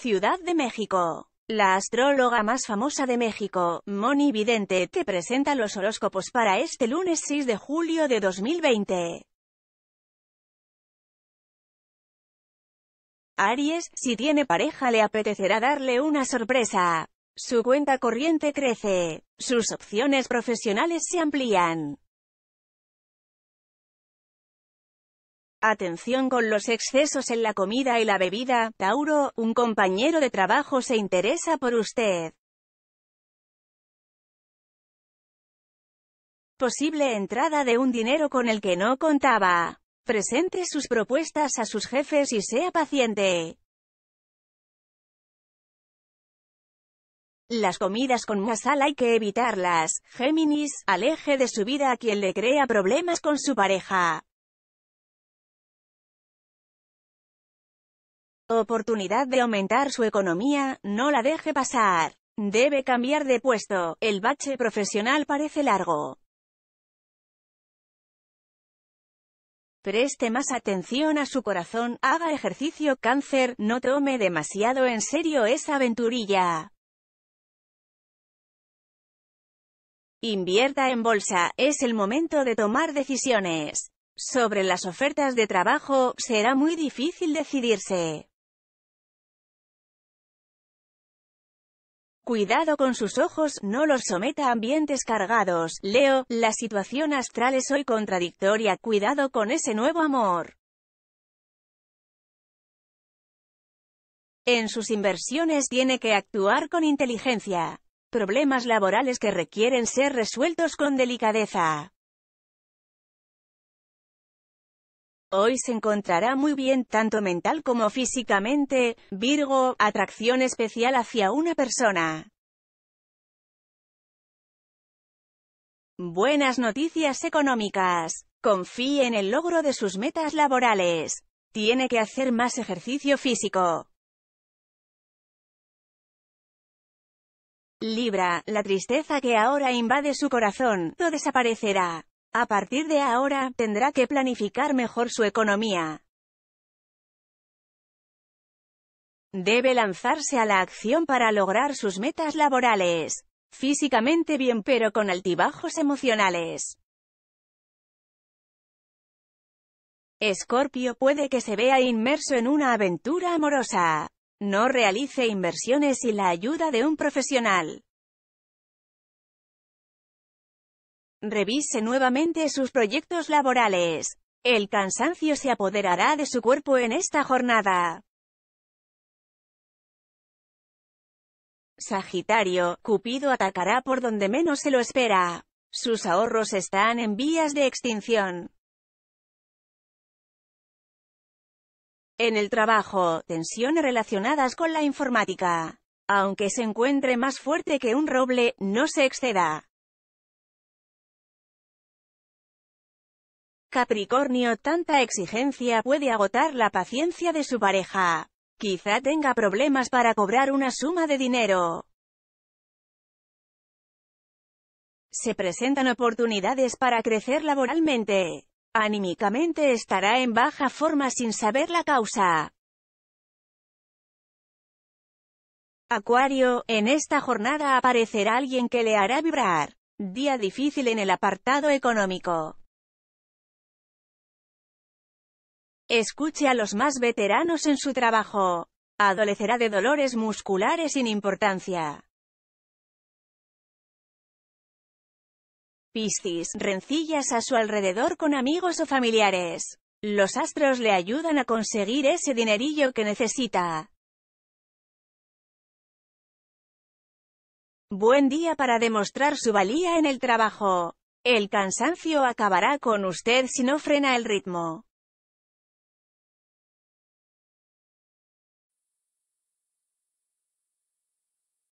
Ciudad de México. La astróloga más famosa de México, Moni Vidente, te presenta los horóscopos para este lunes 6 de julio de 2020. Aries, si tiene pareja le apetecerá darle una sorpresa. Su cuenta corriente crece. Sus opciones profesionales se amplían. Atención con los excesos en la comida y la bebida, Tauro, un compañero de trabajo se interesa por usted. Posible entrada de un dinero con el que no contaba. Presente sus propuestas a sus jefes y sea paciente. Las comidas con más sal hay que evitarlas. Géminis, aleje de su vida a quien le crea problemas con su pareja. oportunidad de aumentar su economía, no la deje pasar. Debe cambiar de puesto, el bache profesional parece largo. Preste más atención a su corazón, haga ejercicio cáncer, no tome demasiado en serio esa aventurilla. Invierta en bolsa, es el momento de tomar decisiones. Sobre las ofertas de trabajo, será muy difícil decidirse. Cuidado con sus ojos, no los someta a ambientes cargados. Leo, la situación astral es hoy contradictoria, cuidado con ese nuevo amor. En sus inversiones tiene que actuar con inteligencia. Problemas laborales que requieren ser resueltos con delicadeza. Hoy se encontrará muy bien tanto mental como físicamente, Virgo, atracción especial hacia una persona. Buenas noticias económicas. Confíe en el logro de sus metas laborales. Tiene que hacer más ejercicio físico. Libra, la tristeza que ahora invade su corazón, no desaparecerá. A partir de ahora, tendrá que planificar mejor su economía. Debe lanzarse a la acción para lograr sus metas laborales. Físicamente bien pero con altibajos emocionales. Escorpio puede que se vea inmerso en una aventura amorosa. No realice inversiones sin la ayuda de un profesional. Revise nuevamente sus proyectos laborales. El cansancio se apoderará de su cuerpo en esta jornada. Sagitario, Cupido atacará por donde menos se lo espera. Sus ahorros están en vías de extinción. En el trabajo, tensiones relacionadas con la informática. Aunque se encuentre más fuerte que un roble, no se exceda. Capricornio, tanta exigencia puede agotar la paciencia de su pareja. Quizá tenga problemas para cobrar una suma de dinero. Se presentan oportunidades para crecer laboralmente. Anímicamente estará en baja forma sin saber la causa. Acuario, en esta jornada aparecerá alguien que le hará vibrar. Día difícil en el apartado económico. Escuche a los más veteranos en su trabajo. Adolecerá de dolores musculares sin importancia. Piscis, rencillas a su alrededor con amigos o familiares. Los astros le ayudan a conseguir ese dinerillo que necesita. Buen día para demostrar su valía en el trabajo. El cansancio acabará con usted si no frena el ritmo.